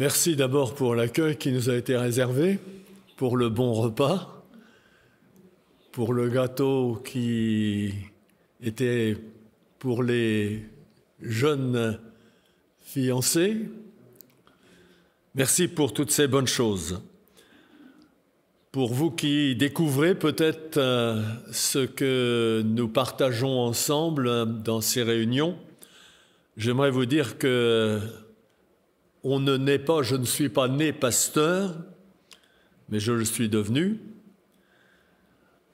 Merci d'abord pour l'accueil qui nous a été réservé, pour le bon repas, pour le gâteau qui était pour les jeunes fiancés. Merci pour toutes ces bonnes choses. Pour vous qui découvrez peut-être euh, ce que nous partageons ensemble euh, dans ces réunions, j'aimerais vous dire que on ne naît pas, je ne suis pas né pasteur, mais je le suis devenu.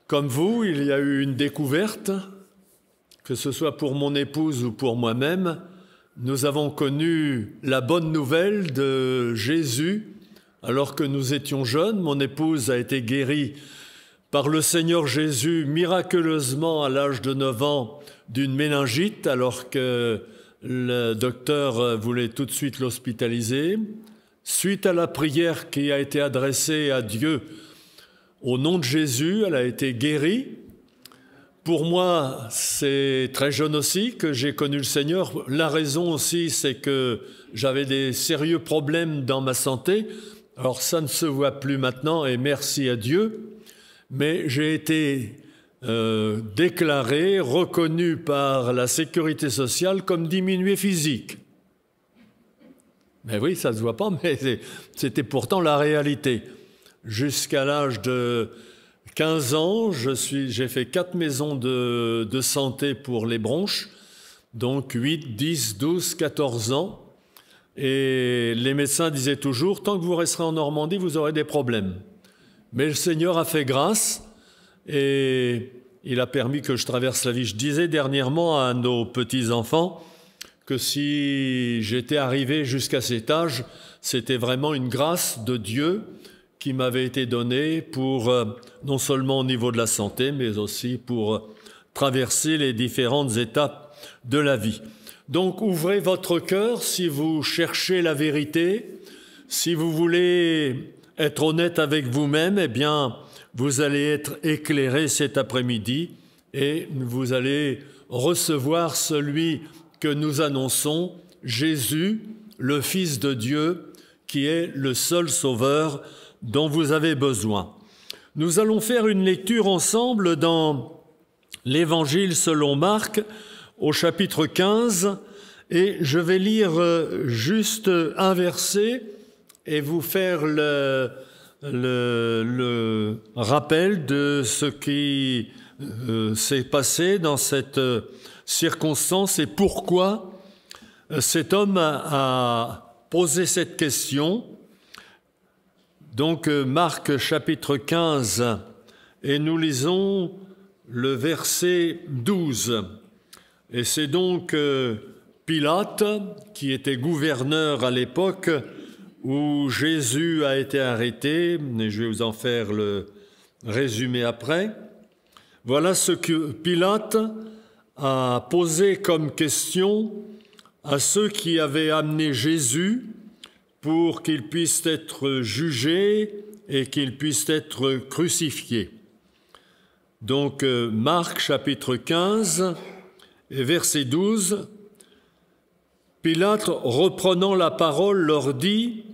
Comme vous, il y a eu une découverte, que ce soit pour mon épouse ou pour moi-même, nous avons connu la bonne nouvelle de Jésus alors que nous étions jeunes. Mon épouse a été guérie par le Seigneur Jésus miraculeusement à l'âge de 9 ans d'une méningite alors que le docteur euh, voulait tout de suite l'hospitaliser. Suite à la prière qui a été adressée à Dieu au nom de Jésus, elle a été guérie. Pour moi, c'est très jeune aussi que j'ai connu le Seigneur. La raison aussi, c'est que j'avais des sérieux problèmes dans ma santé. Alors ça ne se voit plus maintenant et merci à Dieu. Mais j'ai été euh, déclaré, reconnu par la sécurité sociale comme diminué physique. Mais oui, ça ne se voit pas, mais c'était pourtant la réalité. Jusqu'à l'âge de 15 ans, j'ai fait quatre maisons de, de, santé pour les bronches, donc 8, 10, 12, 14 ans. Et les médecins disaient toujours, tant que vous resterez en Normandie, vous aurez des problèmes. Mais le Seigneur a fait grâce et il a permis que je traverse la vie. Je disais dernièrement à nos petits-enfants que si j'étais arrivé jusqu'à cet âge, c'était vraiment une grâce de Dieu qui m'avait été donnée pour, euh, non seulement au niveau de la santé, mais aussi pour euh, traverser les différentes étapes de la vie. Donc ouvrez votre cœur si vous cherchez la vérité, si vous voulez être honnête avec vous-même, eh bien, vous allez être éclairés cet après-midi et vous allez recevoir celui que nous annonçons, Jésus, le Fils de Dieu, qui est le seul Sauveur dont vous avez besoin. Nous allons faire une lecture ensemble dans l'Évangile selon Marc au chapitre 15 et je vais lire euh, juste un verset et vous faire le, le, rappel de ce qui euh, s'est passé dans cette euh, circonstance et pourquoi euh, cet homme a posé cette question. Donc Marc chapitre 15 et nous lisons le verset 12. Et c'est donc Pilate, qui était gouverneur à l'époque, où Jésus a été arrêté, mais je vais vous en faire le résumé après, voilà ce que Pilate a posé comme question à ceux qui avaient amené Jésus pour qu'il puisse être jugé et qu'il puisse être crucifié. Donc euh, Marc chapitre 15 et verset 12, Pilate reprenant la parole leur dit,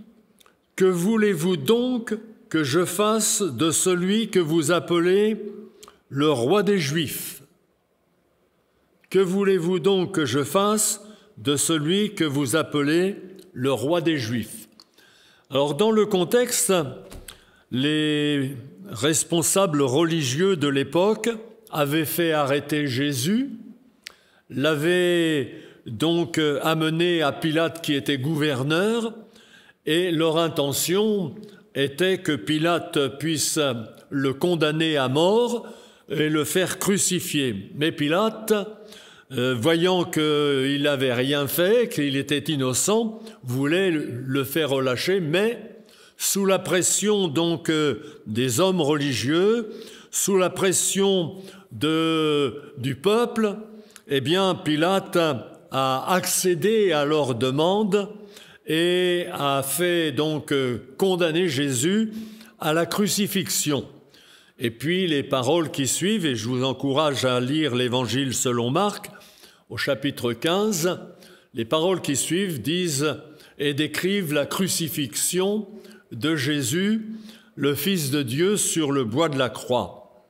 que voulez-vous donc que je fasse de celui que vous appelez le roi des Juifs Que voulez-vous donc que je fasse de celui que vous appelez le roi des Juifs Alors dans le contexte, les responsables religieux de l'époque avaient fait arrêter Jésus, l'avaient donc euh, amené à Pilate qui était gouverneur, et leur intention était que Pilate puisse le condamner à mort et le faire crucifier. Mais Pilate, euh, voyant qu'il n'avait rien fait, qu'il était innocent, voulait le faire relâcher, mais sous la pression donc euh, des hommes religieux, sous la pression du peuple, eh bien Pilate a accédé à leur demande et a fait donc euh, condamner Jésus à la crucifixion. Et puis les paroles qui suivent, et je vous encourage à lire l'Évangile selon Marc au chapitre 15, les paroles qui suivent disent et décrivent la crucifixion de Jésus, le Fils de Dieu, sur le bois de la croix.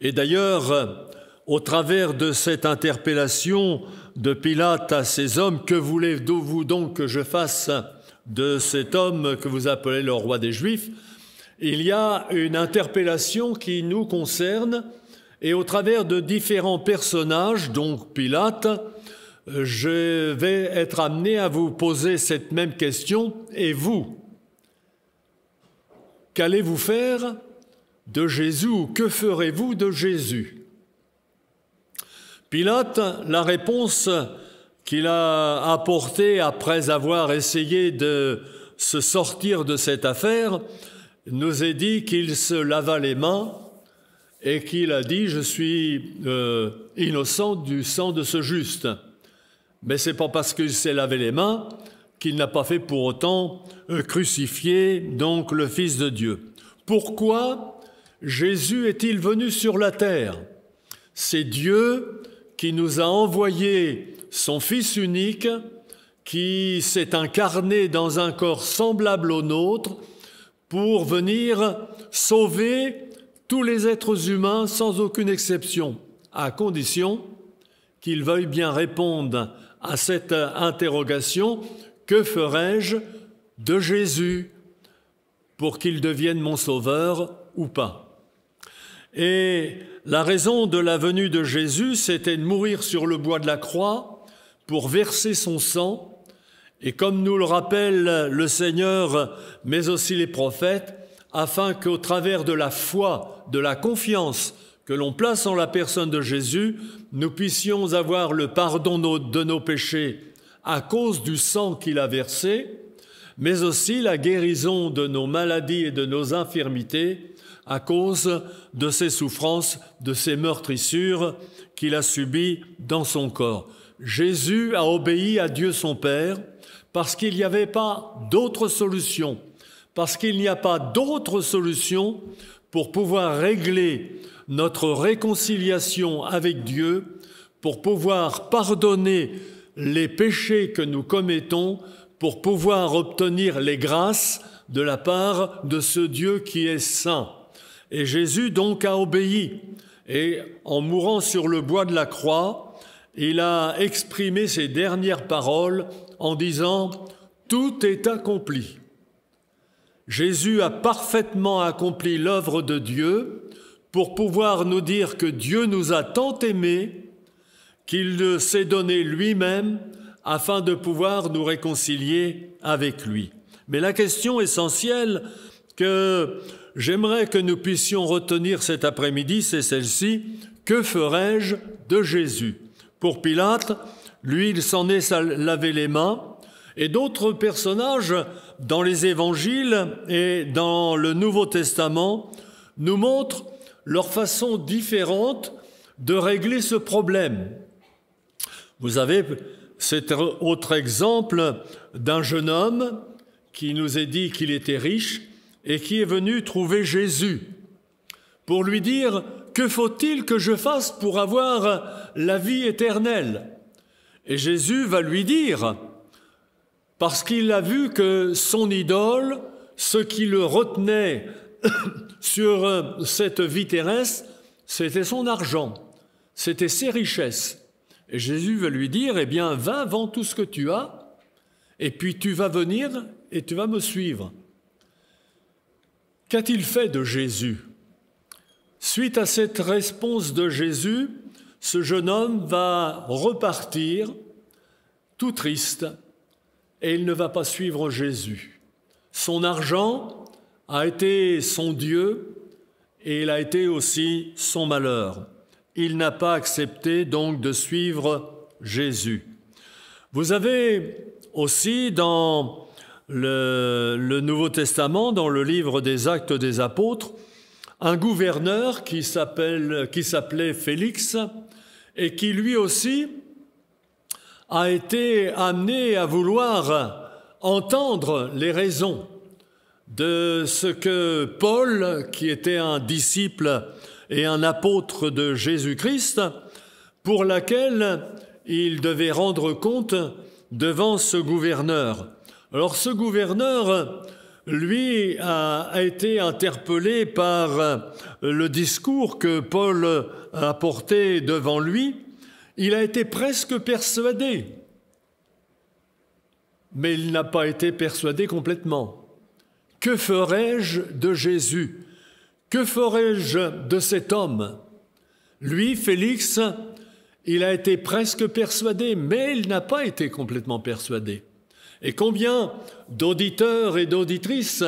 Et d'ailleurs, au travers de cette interpellation de Pilate à ces hommes, Que voulez-vous donc que je fasse de cet homme que vous appelez le roi des Juifs Il y a une interpellation qui nous concerne, et au travers de différents personnages, donc Pilate, je vais être amené à vous poser cette même question, et vous Qu'allez-vous faire de Jésus que ferez-vous de Jésus Pilate, la réponse qu'il a apportée après avoir essayé de se sortir de cette affaire, nous est dit qu'il se lava les mains et qu'il a dit, je suis euh, innocent du sang de ce juste. Mais c'est pas parce qu'il s'est lavé les mains qu'il n'a pas fait pour autant euh, crucifier donc le Fils de Dieu. Pourquoi Jésus est-il venu sur la terre C'est Dieu qui nous a envoyé son Fils unique, qui s'est incarné dans un corps semblable au nôtre, pour venir sauver tous les êtres humains sans aucune exception, à condition qu'il veuille bien répondre à cette interrogation, que ferais-je de Jésus pour qu'il devienne mon sauveur ou pas et la raison de la venue de Jésus, c'était de mourir sur le bois de la croix pour verser son sang. Et comme nous le rappelle le Seigneur, mais aussi les prophètes, afin qu'au travers de la foi, de la confiance que l'on place en la personne de Jésus, nous puissions avoir le pardon de nos péchés à cause du sang qu'il a versé, mais aussi la guérison de nos maladies et de nos infirmités, à cause de ses souffrances, de ses meurtrissures qu'il a subies dans son corps. Jésus a obéi à Dieu son Père parce qu'il n'y avait pas d'autre solution, parce qu'il n'y a pas d'autre solution pour pouvoir régler notre réconciliation avec Dieu, pour pouvoir pardonner les péchés que nous commettons, pour pouvoir obtenir les grâces de la part de ce Dieu qui est saint. Et Jésus donc a obéi. Et en mourant sur le bois de la croix, il a exprimé ses dernières paroles en disant ⁇ Tout est accompli ⁇ Jésus a parfaitement accompli l'œuvre de Dieu pour pouvoir nous dire que Dieu nous a tant aimés qu'il s'est donné lui-même afin de pouvoir nous réconcilier avec lui. Mais la question essentielle que j'aimerais que nous puissions retenir cet après-midi, c'est celle-ci, Que ferais-je de Jésus Pour Pilate, lui, il s'en est lavé les mains, et d'autres personnages dans les évangiles et dans le Nouveau Testament nous montrent leur façon différente de régler ce problème. Vous avez cet autre exemple d'un jeune homme qui nous est dit qu'il était riche et qui est venu trouver Jésus pour lui dire, que faut-il que je fasse pour avoir la vie éternelle Et Jésus va lui dire, parce qu'il a vu que son idole, ce qui le retenait sur euh, cette vie terrestre, c'était son argent, c'était ses richesses. Et Jésus va lui dire, eh bien, va, vends tout ce que tu as, et puis tu vas venir et tu vas me suivre. Qu'a-t-il fait de Jésus Suite à cette réponse de Jésus, ce jeune homme va repartir tout triste et il ne va pas suivre Jésus. Son argent a été son Dieu et il a été aussi son malheur. Il n'a pas accepté donc de suivre Jésus. Vous avez aussi dans le, Nouveau Testament, dans le livre des Actes des Apôtres, un gouverneur qui s'appelait Félix et qui lui aussi a été amené à vouloir entendre les raisons de ce que Paul, qui était un disciple et un apôtre de Jésus-Christ, pour laquelle il devait rendre compte devant ce gouverneur. Alors ce gouverneur, lui, a, été interpellé par euh, le discours que Paul a porté devant lui. Il a été presque persuadé, mais il n'a pas été persuadé complètement. Que ferais-je de Jésus Que ferais-je de cet homme Lui, Félix, il a été presque persuadé, mais il n'a pas été complètement persuadé. Et combien d'auditeurs et d'auditrices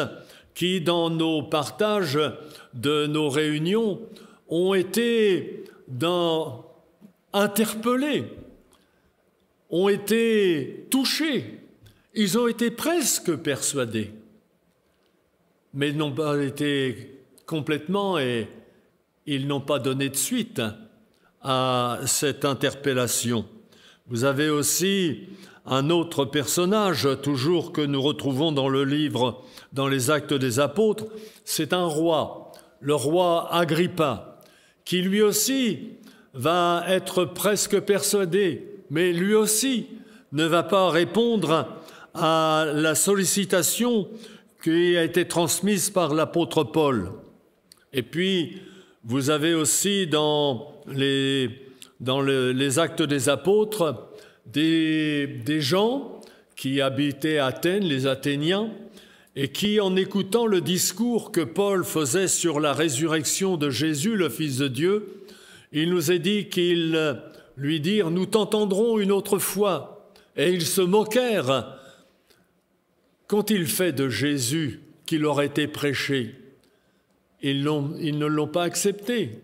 qui, dans nos partages de nos réunions, ont été interpellés, ont été touchés, ils ont été presque persuadés, mais ils n'ont pas été complètement et ils n'ont pas donné de suite à cette interpellation. Vous avez aussi un autre personnage, toujours que nous retrouvons dans le livre, dans les actes des apôtres, c'est un roi, le roi Agrippa, qui lui aussi va être presque persuadé, mais lui aussi ne va pas répondre à la sollicitation qui a été transmise par l'apôtre Paul. Et puis, vous avez aussi dans les, actes des apôtres, des, gens qui habitaient Athènes, les Athéniens, et qui, en écoutant le discours que Paul faisait sur la résurrection de Jésus, le Fils de Dieu, il nous est dit qu'ils lui dirent, nous t'entendrons une autre fois. Et ils se moquèrent. Qu'ont-ils fait de Jésus qu'il leur été prêché ils, ils ne l'ont pas accepté.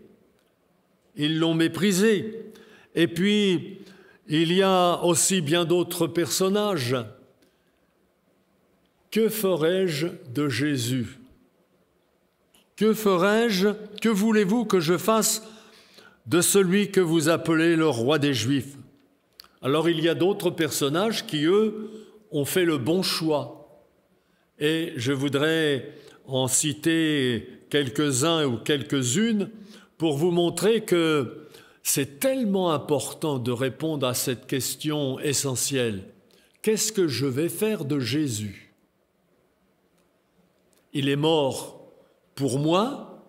Ils l'ont méprisé. Et puis, il y a aussi bien d'autres personnages. Que ferai-je de Jésus Que ferai-je Que voulez-vous que je fasse de celui que vous appelez le roi des Juifs Alors il y a d'autres personnages qui, eux, ont fait le bon choix. Et je voudrais en citer quelques-uns ou quelques-unes pour vous montrer que c'est tellement important de répondre à cette question essentielle. Qu'est-ce que je vais faire de Jésus Il est mort pour moi,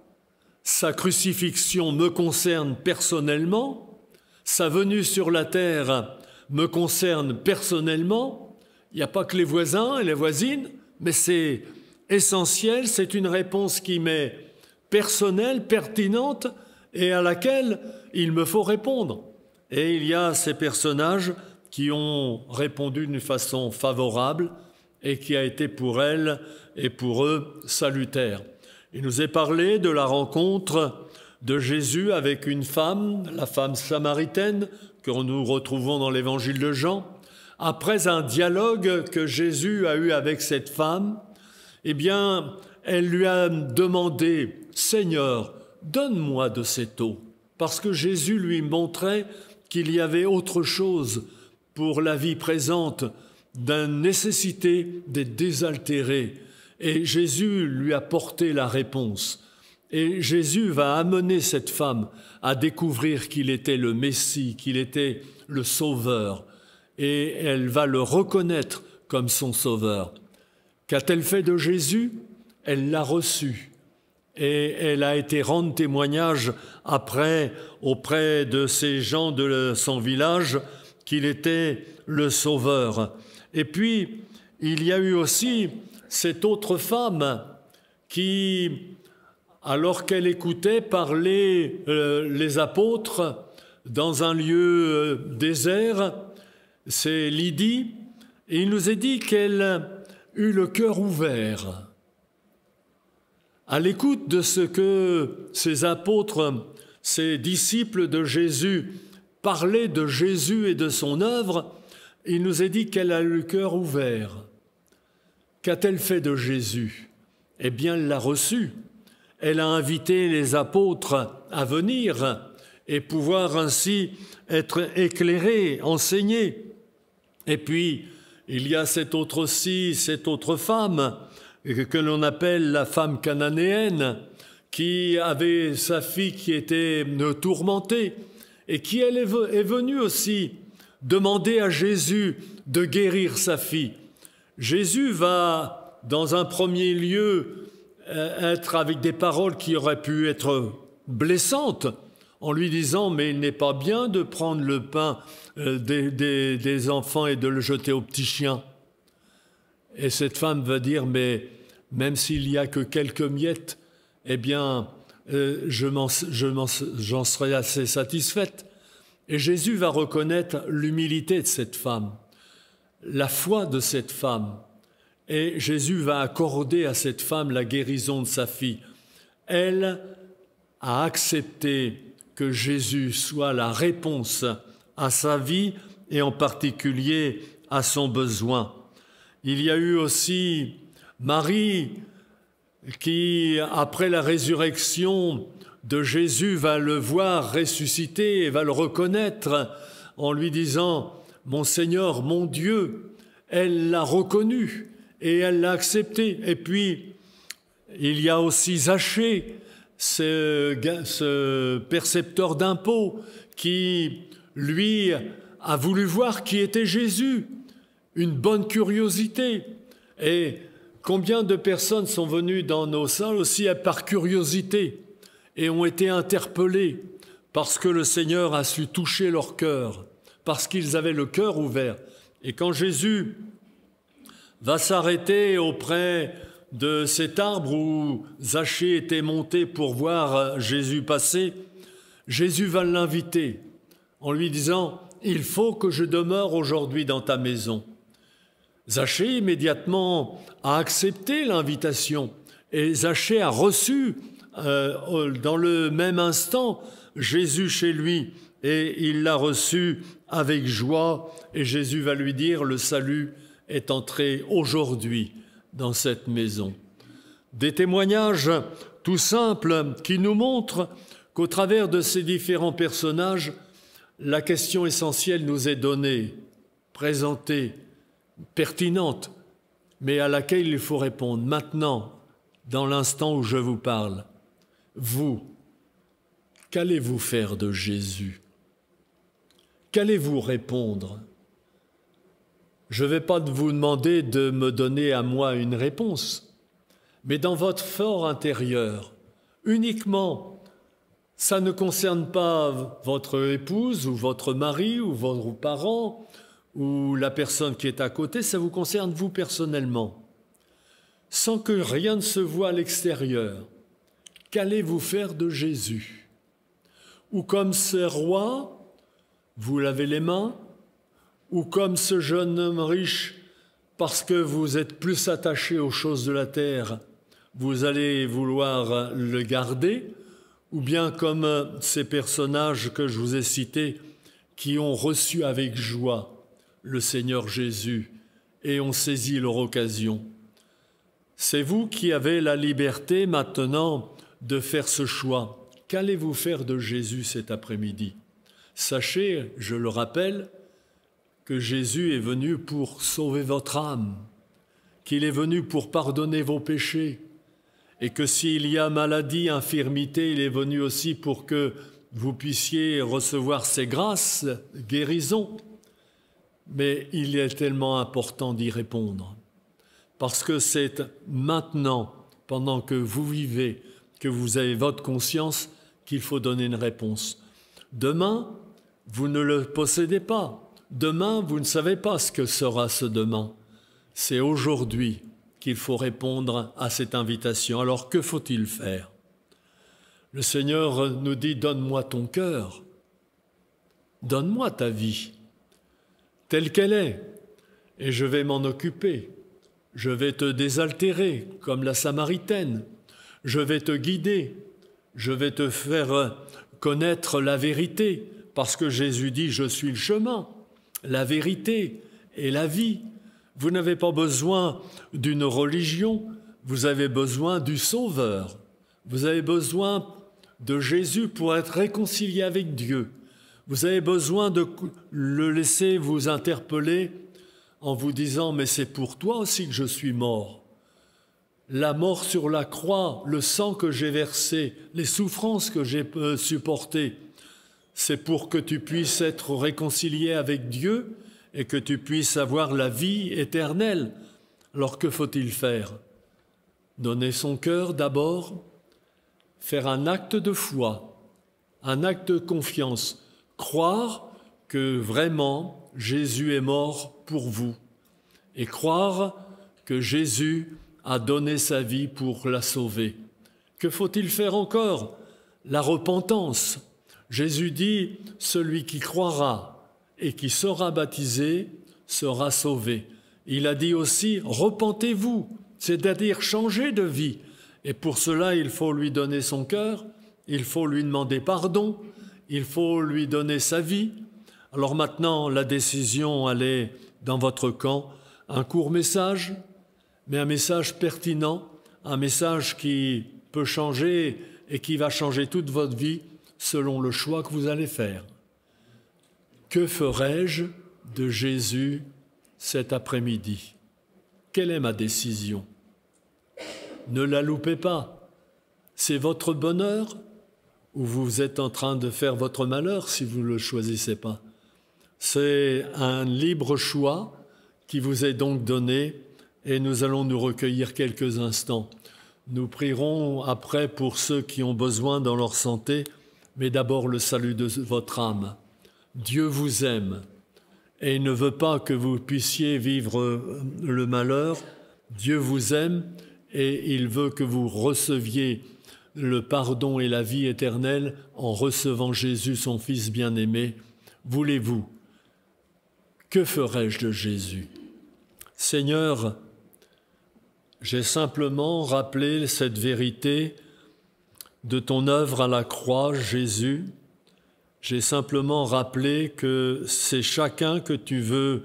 sa crucifixion me concerne personnellement, sa venue sur la terre me concerne personnellement, il n'y a pas que les voisins et les voisines, mais c'est essentiel, c'est une réponse qui m'est personnelle, pertinente, et à laquelle il me faut répondre. Et il y a ces personnages qui ont répondu d'une façon favorable et qui a été pour elles et pour eux salutaire. Il nous est parlé de la rencontre de Jésus avec une femme, la femme samaritaine, que nous retrouvons dans l'évangile de Jean. Après un dialogue que Jésus a eu avec cette femme, eh bien, elle lui a demandé, Seigneur, donne-moi de cette eau parce que Jésus lui montrait qu'il y avait autre chose pour la vie présente d'une nécessité d'être désaltéré. Et Jésus lui a porté la réponse. Et Jésus va amener cette femme à découvrir qu'il était le Messie, qu'il était le Sauveur. Et elle va le reconnaître comme son Sauveur. Qu'a-t-elle fait de Jésus Elle l'a reçu. Et elle a été rendre témoignage après auprès de ces gens de son village qu'il était le sauveur. Et puis, il y a eu aussi cette autre femme qui, alors qu'elle écoutait parler euh, les apôtres dans un lieu euh, désert, c'est Lydie, et il nous est dit qu'elle eut le cœur ouvert à l'écoute de ce que ces apôtres, ces disciples de Jésus parlaient de Jésus et de son œuvre, il nous est dit qu'elle a le cœur ouvert. Qu'a-t-elle fait de Jésus Eh bien, elle l'a reçu. Elle a invité les apôtres à venir et pouvoir ainsi être éclairés, enseignés. Et puis, il y a cette autre ci cette autre femme que l'on appelle la femme cananéenne, qui avait sa fille qui était euh, tourmentée, et qui elle est venue aussi demander à Jésus de guérir sa fille. Jésus va, dans un premier lieu, euh, être avec des paroles qui auraient pu être blessantes, en lui disant, mais il n'est pas bien de prendre le pain euh, des, enfants et de le jeter aux petits chiens. Et cette femme va dire, mais même s'il n'y a que quelques miettes, eh bien, euh, j'en je serai assez satisfaite. Et Jésus va reconnaître l'humilité de cette femme, la foi de cette femme. Et Jésus va accorder à cette femme la guérison de sa fille. Elle a accepté que Jésus soit la réponse à sa vie et en particulier à son besoin. Il y a eu aussi Marie qui, après la résurrection de Jésus, va le voir ressuscité et va le reconnaître en lui disant, Mon Seigneur, mon Dieu, elle l'a reconnu et elle l'a accepté. Et puis, il y a aussi Zaché, ce, ce percepteur d'impôts, qui, lui, a voulu voir qui était Jésus une bonne curiosité. Et combien de personnes sont venues dans nos salles aussi par curiosité et ont été interpellées parce que le Seigneur a su toucher leur cœur, parce qu'ils avaient le cœur ouvert. Et quand Jésus va s'arrêter auprès de cet arbre où Zachée était monté pour voir euh, Jésus passer, Jésus va l'inviter en lui disant, Il faut que je demeure aujourd'hui dans ta maison. Zachée immédiatement a accepté l'invitation et Zachée a reçu euh, dans le même instant Jésus chez lui et il l'a reçu avec joie et Jésus va lui dire le salut est entré aujourd'hui dans cette maison. Des témoignages tout simples qui nous montrent qu'au travers de ces différents personnages, la question essentielle nous est donnée, présentée, pertinente, mais à laquelle il faut répondre maintenant, dans l'instant où je vous parle. Vous, qu'allez-vous faire de Jésus Qu'allez-vous répondre Je ne vais pas vous demander de me donner à moi une réponse, mais dans votre fort intérieur, uniquement, ça ne concerne pas votre épouse ou votre mari ou vos parents, ou la personne qui est à côté, ça vous concerne vous personnellement. Sans que rien ne se voit à l'extérieur, qu'allez-vous faire de Jésus Ou comme ce roi, vous lavez les mains Ou comme ce jeune homme riche, parce que vous êtes plus attaché aux choses de la terre, vous allez vouloir le garder Ou bien comme ces personnages que je vous ai cités qui ont reçu avec joie le Seigneur Jésus et ont saisi leur occasion. C'est vous qui avez la liberté maintenant de faire ce choix. Qu'allez-vous faire de Jésus cet après-midi Sachez, je le rappelle, que Jésus est venu pour sauver votre âme, qu'il est venu pour pardonner vos péchés, et que s'il y a maladie, infirmité, il est venu aussi pour que vous puissiez recevoir ses grâces, guérison mais il est tellement important d'y répondre. Parce que c'est maintenant, pendant que vous vivez, que vous avez votre conscience, qu'il faut donner une réponse. Demain, vous ne le possédez pas. Demain, vous ne savez pas ce que sera ce demain. C'est aujourd'hui qu'il faut répondre à cette invitation. Alors que faut-il faire Le Seigneur nous dit, donne-moi ton cœur, donne-moi ta vie telle qu'elle est, et je vais m'en occuper. Je vais te désaltérer comme la Samaritaine. Je vais te guider. Je vais te faire connaître la vérité, parce que Jésus dit, je suis le chemin, la vérité et la vie. Vous n'avez pas besoin d'une religion, vous avez besoin du Sauveur. Vous avez besoin de Jésus pour être réconcilié avec Dieu. Vous avez besoin de le laisser vous interpeller en vous disant, mais c'est pour toi aussi que je suis mort. La mort sur la croix, le sang que j'ai versé, les souffrances que j'ai euh, supportées, c'est pour que tu puisses être réconcilié avec Dieu et que tu puisses avoir la vie éternelle. Alors que faut-il faire Donner son cœur d'abord, faire un acte de foi, un acte de confiance, croire que vraiment Jésus est mort pour vous et croire que Jésus a donné sa vie pour la sauver. Que faut-il faire encore La repentance. Jésus dit, celui qui croira et qui sera baptisé sera sauvé. Il a dit aussi, repentez-vous, c'est-à-dire changez de vie. Et pour cela, il faut lui donner son cœur, il faut lui demander pardon, il faut lui donner sa vie. Alors maintenant, la décision, elle est dans votre camp. Un court message, mais un message pertinent, un message qui peut changer et qui va changer toute votre vie selon le choix que vous allez faire. Que ferai-je de Jésus cet après-midi Quelle est ma décision Ne la loupez pas. C'est votre bonheur, ou vous êtes en train de faire votre malheur si vous ne le choisissez pas. C'est un libre choix qui vous est donc donné et nous allons nous recueillir quelques instants. Nous prierons après pour ceux qui ont besoin dans leur santé, mais d'abord le salut de votre âme. Dieu vous aime et ne veut pas que vous puissiez vivre euh, le malheur. Dieu vous aime et il veut que vous receviez le pardon et la vie éternelle en recevant Jésus son Fils bien-aimé, voulez-vous Que ferai-je de Jésus Seigneur, j'ai simplement rappelé cette vérité de ton œuvre à la croix, Jésus. J'ai simplement rappelé que c'est chacun que tu veux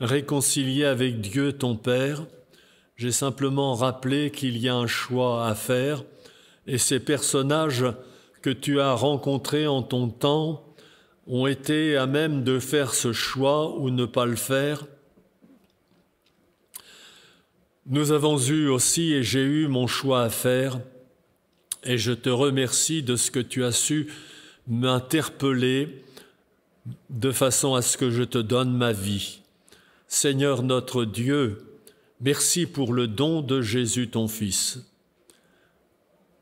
réconcilier avec Dieu ton Père. J'ai simplement rappelé qu'il y a un choix à faire et ces personnages que tu as rencontrés en ton temps ont été à même de faire ce choix ou ne pas le faire. Nous avons eu aussi et j'ai eu mon choix à faire et je te remercie de ce que tu as su m'interpeller de façon à ce que je te donne ma vie. Seigneur notre Dieu, merci pour le don de Jésus ton Fils.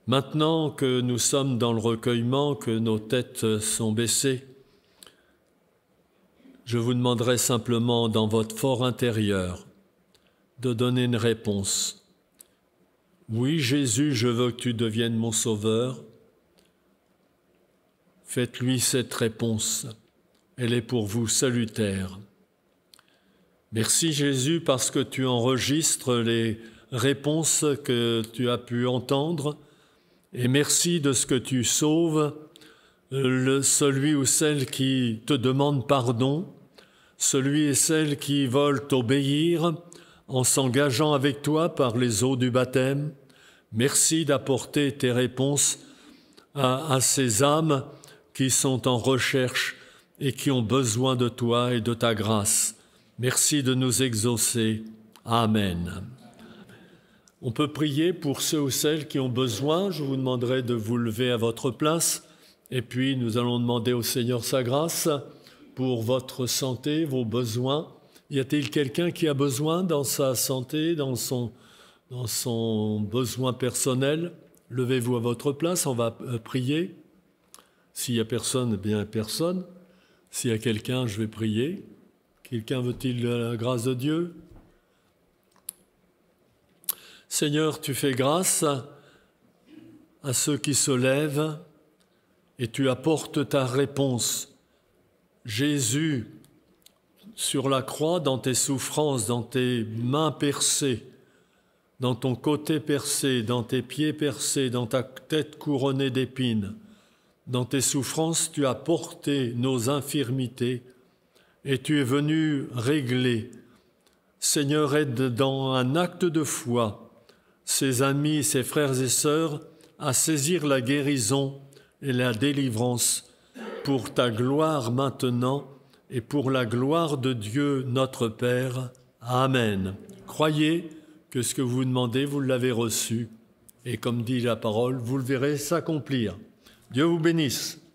Maintenant que nous sommes dans le recueillement, que nos têtes sont baissées, je vous demanderai simplement dans votre fort intérieur de donner une réponse. Oui Jésus, je veux que tu deviennes mon sauveur. Faites-lui cette réponse. Elle est pour vous salutaire. Merci Jésus parce que tu enregistres les réponses que tu as pu entendre et merci de ce que tu sauves le, celui ou celle qui te demande pardon, celui et celle qui veulent obéir en s'engageant avec toi par les eaux du baptême. Merci d'apporter tes réponses à, à ces âmes qui sont en recherche et qui ont besoin de toi et de ta grâce. Merci de nous exaucer. Amen. On peut prier pour ceux ou celles qui ont besoin. Je vous demanderai de vous lever à votre place. Et puis nous allons demander au Seigneur sa grâce pour votre santé, vos besoins. Y a-t-il quelqu'un qui a besoin dans sa santé, dans son, dans son besoin personnel Levez-vous à votre place, on va euh, prier. S'il n'y a personne, eh bien personne. S'il y a quelqu'un, je vais prier. Quelqu'un veut-il la grâce de Dieu Seigneur, tu fais grâce à ceux qui se lèvent et tu apportes ta réponse. Jésus, sur la croix, dans tes souffrances, dans tes mains percées, dans ton côté percé, dans tes pieds percés, dans ta tête couronnée d'épines, dans tes souffrances, tu as porté nos infirmités et tu es venu régler. Seigneur, aide dans un acte de foi ses amis, ses frères et sœurs à saisir la guérison et la délivrance pour ta gloire maintenant et pour la gloire de Dieu notre Père. Amen. Croyez que ce que vous demandez, vous l'avez reçu, et comme dit la parole, vous le verrez s'accomplir. Dieu vous bénisse.